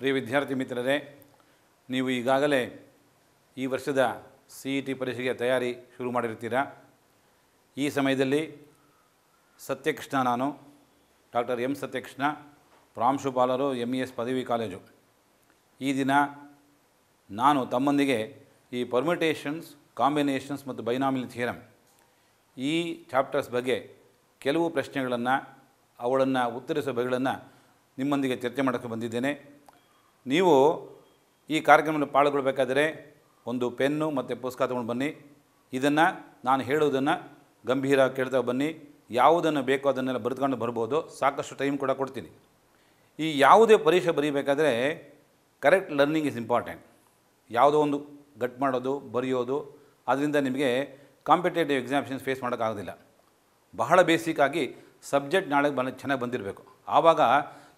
ಪ್ರಿಯ ವಿದ್ಯಾರ್ಥಿ ಮಿತ್ರರೇ ನೀವು ಈಗಾಗಲೇ ಈ ವರ್ಷದ ಸಿ ಇ ಟಿ ಪರೀಕ್ಷೆಗೆ ತಯಾರಿ ಶುರು ಮಾಡಿರ್ತೀರಾ ಈ ಸಮಯದಲ್ಲಿ ಸತ್ಯಕೃಷ್ಣ ನಾನು ಡಾಕ್ಟರ್ ಎಂ ಸತ್ಯಕೃಷ್ಣ ಪ್ರಾಂಶುಪಾಲರು ಎಮ್ ಇ ಎಸ್ ಪದವಿ ಕಾಲೇಜು ಈ ದಿನ ನಾನು ತಮ್ಮೊಂದಿಗೆ ಈ ಪರ್ಮಿಟೇಷನ್ಸ್ ಕಾಂಬಿನೇಷನ್ಸ್ ಮತ್ತು ಬೈನಾಮಿಲ್ ಥಿಯರಮ್ ಈ ಚಾಪ್ಟರ್ಸ್ ಬಗ್ಗೆ ಕೆಲವು ಪ್ರಶ್ನೆಗಳನ್ನು ಅವುಗಳನ್ನು ಉತ್ತರಿಸುವ ಬಗೆಗಳನ್ನು ನಿಮ್ಮೊಂದಿಗೆ ಚರ್ಚೆ ಮಾಡೋಕ್ಕೆ ಬಂದಿದ್ದೇನೆ ನೀವು ಈ ಕಾರ್ಯಕ್ರಮದಲ್ಲಿ ಪಾಲ್ಗೊಳ್ಬೇಕಾದರೆ ಒಂದು ಪೆನ್ನು ಮತ್ತು ಪುಸ್ತಕ ತಗೊಂಡು ಬನ್ನಿ ಇದನ್ನು ನಾನು ಹೇಳೋದನ್ನು ಗಂಭೀರ ಕೇಳ್ತಾ ಬನ್ನಿ ಯಾವುದನ್ನು ಬೇಕೋ ಅದನ್ನೆಲ್ಲ ಬರೆದುಕೊಂಡು ಬರ್ಬೋದು ಸಾಕಷ್ಟು ಟೈಮ್ ಕೂಡ ಕೊಡ್ತೀನಿ ಈ ಯಾವುದೇ ಪರೀಕ್ಷೆ ಬರೀಬೇಕಾದ್ರೆ ಕರೆಕ್ಟ್ ಲರ್ನಿಂಗ್ ಇಸ್ ಇಂಪಾರ್ಟೆಂಟ್ ಯಾವುದೋ ಒಂದು ಗಟ್ ಮಾಡೋದು ಬರೆಯೋದು ಅದರಿಂದ ನಿಮಗೆ ಕಾಂಪಿಟೇಟಿವ್ ಎಕ್ಸಾಮಿಷನ್ಸ್ ಫೇಸ್ ಮಾಡೋಕ್ಕಾಗೋದಿಲ್ಲ ಬಹಳ ಬೇಸಿಕ್ಕಾಗಿ ಸಬ್ಜೆಕ್ಟ್ ನಾಳೆ ಬಂದ ಚೆನ್ನಾಗಿ ಬಂದಿರಬೇಕು ಆವಾಗ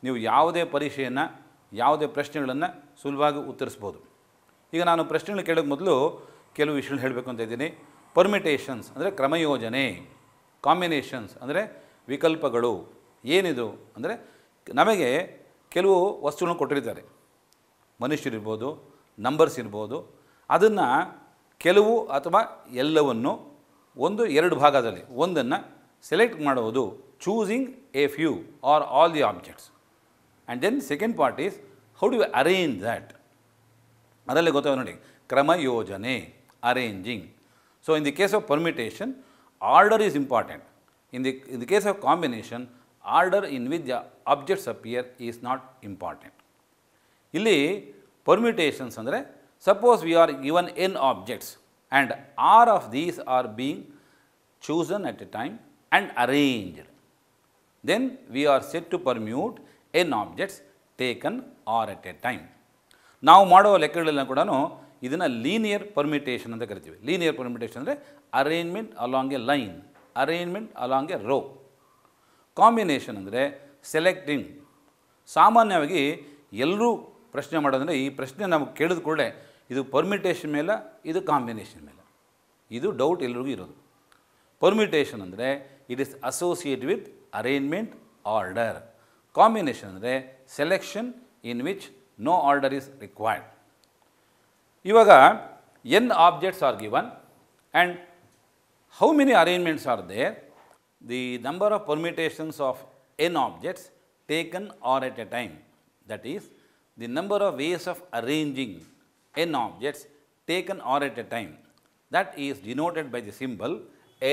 ನೀವು ಯಾವುದೇ ಪರೀಕ್ಷೆಯನ್ನು ಯಾವುದೇ ಪ್ರಶ್ನೆಗಳನ್ನು ಸುಲಭವಾಗಿ ಉತ್ತರಿಸ್ಬೋದು ಈಗ ನಾನು ಪ್ರಶ್ನೆಗಳು ಕೇಳೋಕ್ಕೆ ಮೊದಲು ಕೆಲವು ವಿಷಯಗಳು ಹೇಳಬೇಕು ಅಂತ ಇದ್ದೀನಿ ಪರ್ಮಿಟೇಷನ್ಸ್ ಅಂದರೆ ಕ್ರಮಯೋಜನೆ ಕಾಂಬಿನೇಷನ್ಸ್ ಅಂದರೆ ವಿಕಲ್ಪಗಳು ಏನಿದು ಅಂದರೆ ನಮಗೆ ಕೆಲವು ವಸ್ತುಗಳನ್ನು ಕೊಟ್ಟಿರ್ತಾರೆ ಮನುಷ್ಯರಿರ್ಬೋದು ನಂಬರ್ಸ್ ಇರ್ಬೋದು ಅದನ್ನು ಕೆಲವು ಅಥವಾ ಎಲ್ಲವನ್ನು ಒಂದು ಎರಡು ಭಾಗದಲ್ಲಿ ಒಂದನ್ನು ಸೆಲೆಕ್ಟ್ ಮಾಡುವುದು choosing a few or all the objects And then second part is how do you arrange that? Adale gothavanodi krama yojane arranging. So in the case of permutation, order is important. In the in the case of combination, order in which the objects appear is not important. In permutations permutation, suppose we are given n objects and r of these are being chosen at a time and arranged. Then we are set to permute N objects taken R at a time ನಾವು ಮಾಡುವ ಲೆಕ್ಕಗಳೆಲ್ಲ ಕೂಡ ಇದನ್ನು linear permutation ಅಂತ ಕರಿತೀವಿ linear permutation ಅಂದರೆ arrangement along a line arrangement along a row combination ಅಂದರೆ selecting ಸಾಮಾನ್ಯವಾಗಿ ಎಲ್ಲರೂ ಪ್ರಶ್ನೆ ಮಾಡೋದಂದರೆ ಈ ಪ್ರಶ್ನೆ ನಾವು ಕೇಳಿದ ಕೂಡಲೇ ಇದು ಪರ್ಮಿಟೇಷನ್ ಮೇಲೆ ಇದು ಕಾಂಬಿನೇಷನ್ ಮೇಲೆ ಇದು ಡೌಟ್ ಎಲ್ರಿಗೂ ಇರೋದು ಪರ್ಮಿಟೇಷನ್ ಅಂದರೆ it is associate with arrangement order combination ಅಂದರೆ selection in which no order is required ಇವಾಗ N objects are given and how many arrangements are there the number of permutations of N objects taken R at a time that is the number of ways of arranging n objects taken or at a time that is denoted by the symbol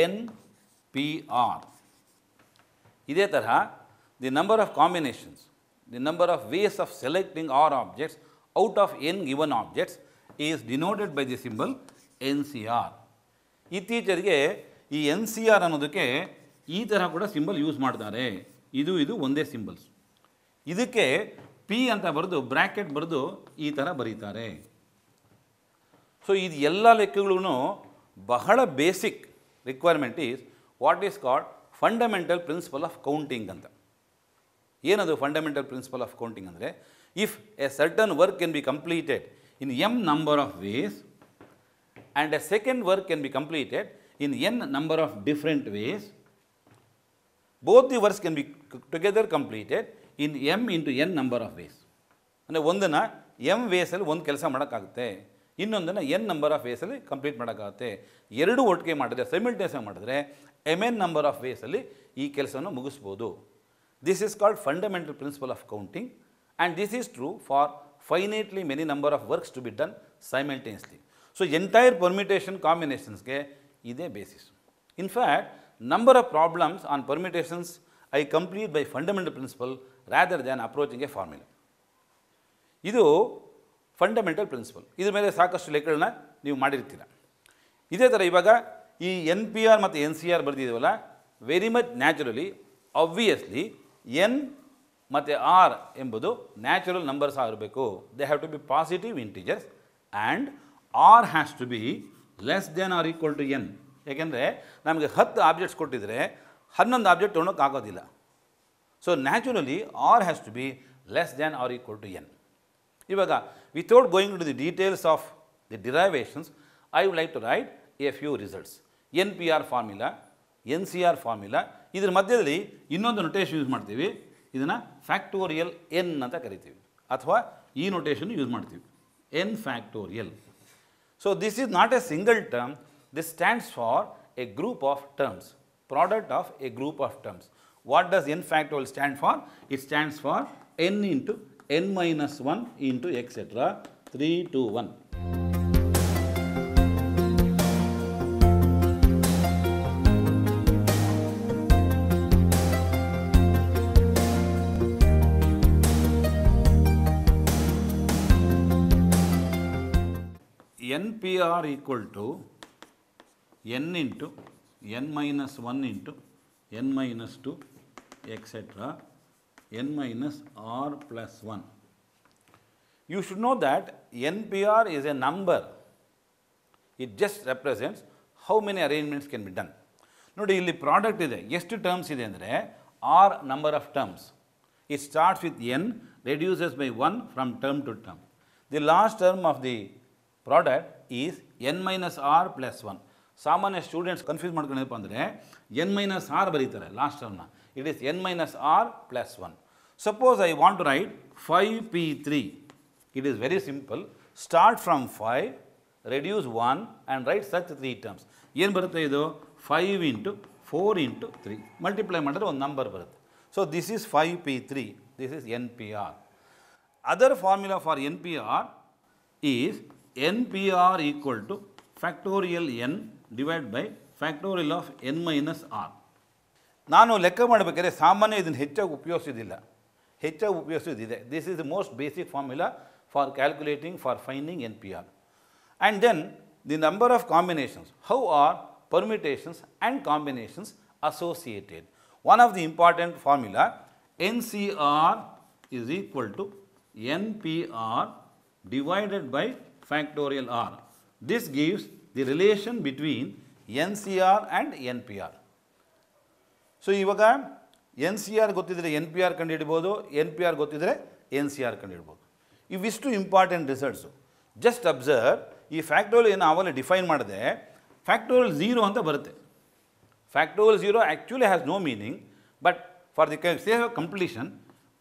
n p r ಇದೇ ತರಹ the number of combinations, the number of ways of selecting R objects out of n given objects is denoted by the symbol NCR. ಇತ್ತೀಚೆಗೆ ಈ N C R ಅನ್ನೋದಕ್ಕೆ ಈ ಥರ ಕೂಡ symbol use ಮಾಡ್ತಾರೆ ಇದು ಇದು ಒಂದೇ ಸಿಂಬಲ್ಸ್ ಇದಕ್ಕೆ ಪಿ ಅಂತ ಬರೆದು ಬ್ರ್ಯಾಕೆಟ್ ಬರೆದು ಈ ಥರ ಬರೀತಾರೆ ಸೊ ಇದು ಎಲ್ಲ ಲೆಕ್ಕಗಳೂ ಬಹಳ basic requirement is what is called fundamental principle of counting ಅಂತ ಏನದು ಫಂಡಮೆಂಟಲ್ ಪ್ರಿನ್ಸಿಪಲ್ ಆಫ್ ಕೌಂಟಿಂಗ್ ಅಂದರೆ if a certain work can be completed in M number of ways and a second work can be completed in N number of different ways both the works can be together completed in M into N number of ways ಅಂದರೆ ಒಂದನ್ನು M ವೇಸಲ್ಲಿ ಒಂದು ಕೆಲಸ ಮಾಡೋಕ್ಕಾಗುತ್ತೆ ಇನ್ನೊಂದನ್ನು N number of ವೇಸಲ್ಲಿ complete ಮಾಡೋಕ್ಕಾಗುತ್ತೆ ಎರಡು ಒಟ್ಟಿಗೆ ಮಾಡಿದ್ರೆ ಸೆಮಿಲ್ಟೇಸ್ ಮಾಡಿದ್ರೆ ಎಮ್ ಎನ್ ನಂಬರ್ ಆಫ್ ವೇಸಲ್ಲಿ ಈ ಕೆಲಸವನ್ನು ಮುಗಿಸ್ಬೋದು This is called fundamental principle of counting and this is true for finitely many number of works to be done simultaneously. So, entire permutation combinations ke, ide basis. In fact, number of problems on permutations I complete by fundamental principle rather than approaching a formula. Idu fundamental principle. Idu mele saakashtu ಲೆಕ್ಕಗಳನ್ನ ನೀವು ಮಾಡಿರ್ತೀರ Ide ಥರ ಇವಾಗ ಈ N P R ಮತ್ತು N C R ಬರೆದಿದ್ದೀವಲ್ಲ n mathe r embudu natural numbers are aagirbeku they have to be positive integers and r has to be less than or equal to n ekenre namage 10 objects kottidre 11 object onak agodilla so naturally r has to be less than or equal to n ivaga without going into the details of the derivations i would like to write a few results npr formula N C R formula ಇದ್ರ ಮಧ್ಯದಲ್ಲಿ ಇನ್ನೊಂದು notation use ಮಾಡ್ತೀವಿ ಇದನ್ನು factorial N ಅಂತ ಕರಿತೀವಿ ಅಥವಾ ಈ notation use ಮಾಡ್ತೀವಿ N factorial so this is not a single term this stands for a group of terms product of a group of terms what does N factorial stand for it stands for N into N minus one into etcetera three two one NPR equal to N into N minus 1 into N minus 2 etcetera N minus R plus 1. You should know that NPR is a number. It just represents how many arrangements can be done. Note, the product is yes two terms is R number of terms. It starts with N, reduces by 1 from term to term. The last term of the product is n minus r plus 1. Saman students confused n minus r baritare, last term. Na. It is n minus r plus 1. Suppose I want to write 5p3. It is very simple. Start from 5, reduce 1 and write such 3 terms. n baritare 5 into 4 into 3. Multiply one number birth. So this is 5p3. This is npr. Other formula for npr is npr equal to factorial n divided by factorial of n minus r. Nano lekkamad bekere samane idin hecha upyosidilla. Hecha upyosidide. This is the most basic formula for calculating, for finding npr. And then the number of combinations. How are permutations and combinations associated? One of the important formula ncr is equal to npr divided by factorial r. This gives the relation between NCR and NPR. So ಇವಾಗ N C R ಗೊತ್ತಿದ್ದರೆ N P R ಕಂಡುಹಿಡ್ಬೋದು N P R ಗೊತ್ತಿದರೆ N C R ಕಂಡುಹಿಡ್ಬೋದು ಇವಿಷ್ಟು important results just observe ಈ ಫ್ಯಾಕ್ಟೋಲ್ ಏನು ಆವಲ್ಲಿ define ಮಾಡಿದೆ ಫ್ಯಾಕ್ಟೋಲ್ zero ಅಂತ ಬರುತ್ತೆ factorial zero actually has no meaning but for the sake completion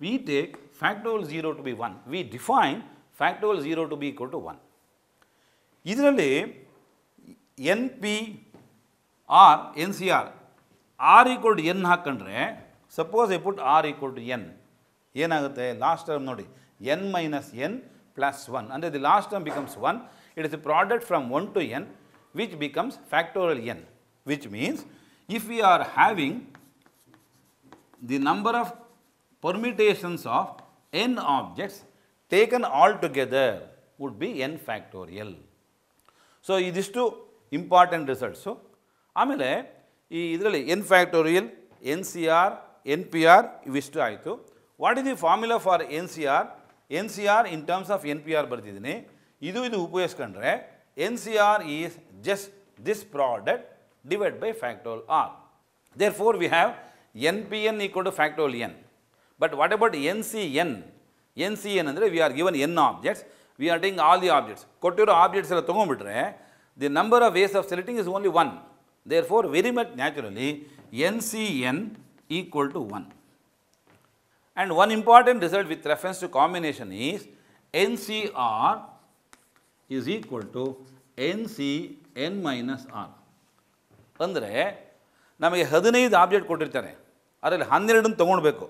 we take factorial zero to be one we define factorial zero to be equal to one ಇದರಲ್ಲಿ N P R N C R R equal to N ಹಾಕ್ಕೊಂಡ್ರೆ suppose I put R equal to N ಏನಾಗುತ್ತೆ last term ನೋಡಿ N minus N plus one ಅಂದರೆ the last term becomes one it is a product from one to N which becomes factorial N which means if we are having the number of permutations of n objects taken all together would be n factorial. So ಇದಿಷ್ಟು important results ಆಮೇಲೆ ಈ ಇದರಲ್ಲಿ N factorial N C R N P R ಇವಿಷ್ಟು ಆಯಿತು what is the formula for N C R N C R in terms of N P R ಬರ್ತಿದ್ದೀನಿ ಇದು ಇದು ಉಪಯೋಗಿಸ್ಕೊಂಡ್ರೆ N C R is just this product divide by factorial R therefore we have N P N equal to factorial N but what about N C N N C N ಅಂದರೆ we are given N objects we are taking all the objects. Kottiru objects are thongo The number of ways of selecting is only one. Therefore, very much naturally, NCN equal to 1. And one important result with reference to combination is NCR is equal to NCN minus R. Andre, namage 15 object kottirtane. Adralli 12 nu thagondbeku.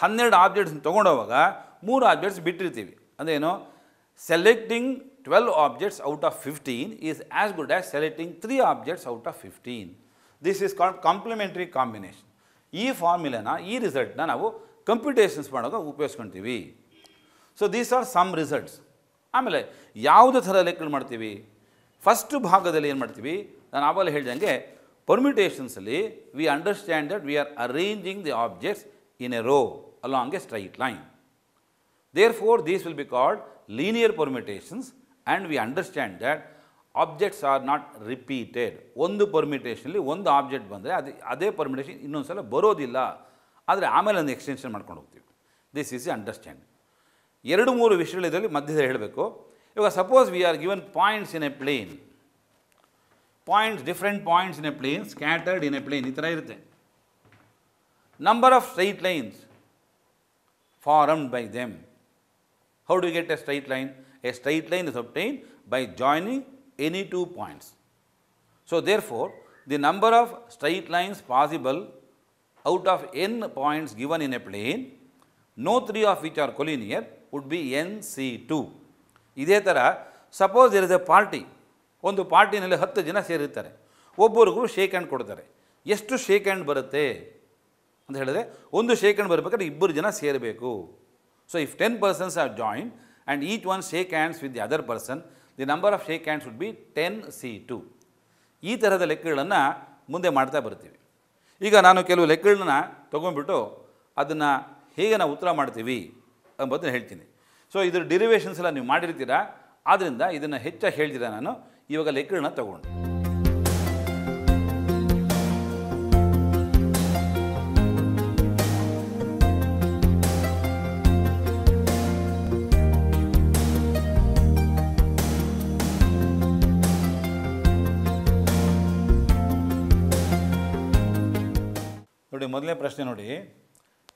12 objects thagondavaga 3 objects bitirthivi. Andre eno you know, selecting twelve objects out of fifteen is as good as selecting three objects out of fifteen this is called complementary combination. ಈ ಫಾರ್ಮುಲೆನ ಈ ರಿಸಲ್ಟ್ನ ನಾವು computations ಮಾಡೋದು ಉಪಯೋಗಿಸ್ಕೊತೀವಿ so these are some results ಆಮೇಲೆ ಯಾವುದೇ ಥರ ಲೆಕ್ಕಗಳು ಮಾಡ್ತೀವಿ ಫಸ್ಟ್ ಭಾಗದಲ್ಲಿ ಏನು ಮಾಡ್ತೀವಿ ನಾನು ಆವಾಗಲೇ ಹೇಳ್ದಂಗೆ ಪರ್ಮಿಟೇಷನ್ಸಲ್ಲಿ we understand that we are arranging the objects in a row along a straight line Therefore, these will be called linear permutations and we understand that objects are not repeated. One permutation, one object, that permutation is not the extension. This is understand. Suppose we are given points in a plane. Points, different points in a plane, scattered in a plane. Number of straight lines formed by them. How do you get a straight line? A straight line is obtained by joining any two points. So, therefore, the number of straight lines possible out of n points given in a plane, no three of which are collinear would be n c 2. suppose there is a party ಥರ the ಇರ್ a party ಒಂದು ಪಾರ್ಟಿನಲ್ಲಿ ಹತ್ತು ಜನ ಸೇರಿರ್ತಾರೆ ಒಬ್ಬರಿಗೂ shake Yes to shake and hand ಬರುತ್ತೆ ಅಂತ ಹೇಳಿದ್ರೆ ಒಂದು ಶೇಕ್ ಹ್ಯಾಂಡ್ ಬರಬೇಕಾದ್ರೆ ಇಬ್ಬರು ಜನ ಸೇರಬೇಕು So, if 10 persons have joined and each one shake hands with the other person, the number of shake hands would be two ಈ ಥರದ ಲೆಕ್ಕಗಳನ್ನು ಮುಂದೆ ಮಾಡ್ತಾ ಬರ್ತೀವಿ ಈಗ ನಾನು ಕೆಲವು ಲೆಕ್ಕಗಳನ್ನ ತೊಗೊಂಡ್ಬಿಟ್ಟು ಅದನ್ನು ಹೇಗೆ ನಾವು ಉತ್ತರ ಮಾಡ್ತೀವಿ ಅಂಬೋದನ್ನು ಹೇಳ್ತೀನಿ ಸೊ ಇದ್ರ ಡಿರಿವೇಷನ್ಸ್ ಎಲ್ಲ ನೀವು ಮಾಡಿರ್ತೀರಾ ಆದ್ದರಿಂದ ಇದನ್ನು ಹೆಚ್ಚಾಗಿ ಹೇಳ್ತೀರಾ ನಾನು ಇವಾಗ ಲೆಕ್ಕಗಳನ್ನ ತೊಗೊಂಡು ನೋಡಿ ಮೊದಲನೇ ಪ್ರಶ್ನೆ ನೋಡಿ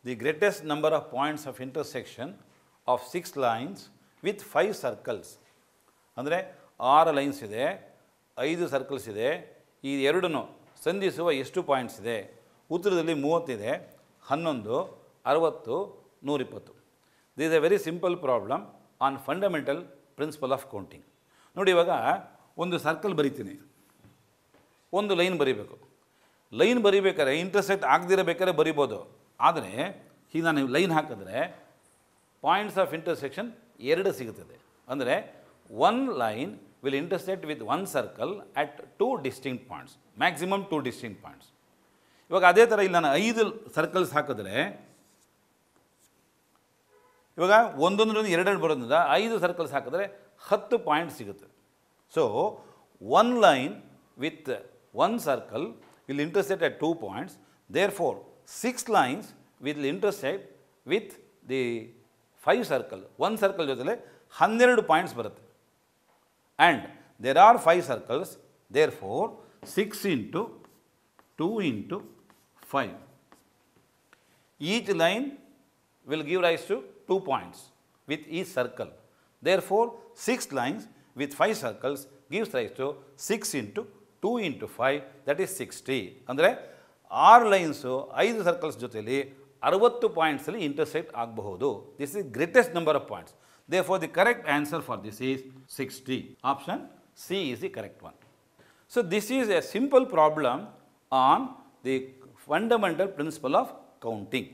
the greatest number of points of intersection of six lines with five circles ಅಂದರೆ ಆರು ಲೈನ್ಸ್ ಇದೆ ಐದು ಸರ್ಕಲ್ಸ್ ಇದೆ ಈ ಎರಡನ್ನು ಸಂಧಿಸುವ ಎಷ್ಟು ಪಾಯಿಂಟ್ಸ್ ಇದೆ ಉತ್ತರದಲ್ಲಿ ಮೂವತ್ತಿದೆ ಹನ್ನೊಂದು ಅರವತ್ತು ನೂರಿಪ್ಪತ್ತು this a very simple problem on fundamental principle of counting ನೋಡಿ ಇವಾಗ ಒಂದು ಸರ್ಕಲ್ ಬರಿತೀನಿ ಒಂದು ಲೈನ್ ಬರೀಬೇಕು ಲೈನ್ ಬರಿಬೇಕಾದ್ರೆ ಇಂಟರ್ಸೆಕ್ಟ್ ಆಗದಿರಬೇಕಾದ್ರೆ ಬರಿಬೋದು ಆದರೆ ಈಗ ನಾನು ಲೈನ್ ಹಾಕಿದ್ರೆ ಪಾಯಿಂಟ್ಸ್ ಆಫ್ ಇಂಟರ್ಸೆಕ್ಷನ್ ಎರಡು ಸಿಗುತ್ತದೆ ಅಂದರೆ one line will intersect with one circle at two distinct points maximum two distinct points ಇವಾಗ ಅದೇ ಥರ ಇಲ್ಲಿ ನಾನು ಐದು ಸರ್ಕಲ್ಸ್ ಹಾಕಿದ್ರೆ ಇವಾಗ ಒಂದೊಂದರಿಂದ ಎರಡೆರಡು ಬರೋದ್ರಿಂದ ಐದು ಸರ್ಕಲ್ಸ್ ಹಾಕಿದ್ರೆ ಹತ್ತು ಪಾಯಿಂಟ್ ಸಿಗುತ್ತೆ so one line with one circle will intersect at two points. Therefore, 6 lines will intersect with the 5 circle, 1 circle, is 100 points. ಬರುತ್ತೆ and there are five circles there four six into two into five each line will give rise to two with each circle. Therefore, 6 lines with 5 circles gives rise to 6 into 2 into 5 that is 60 andre 6 lines so 5 circles they jothele 60 points they intersect aagabodu this is greatest number of points therefore the correct answer for this is 60 option c is the correct one so this is a simple problem on the fundamental principle of counting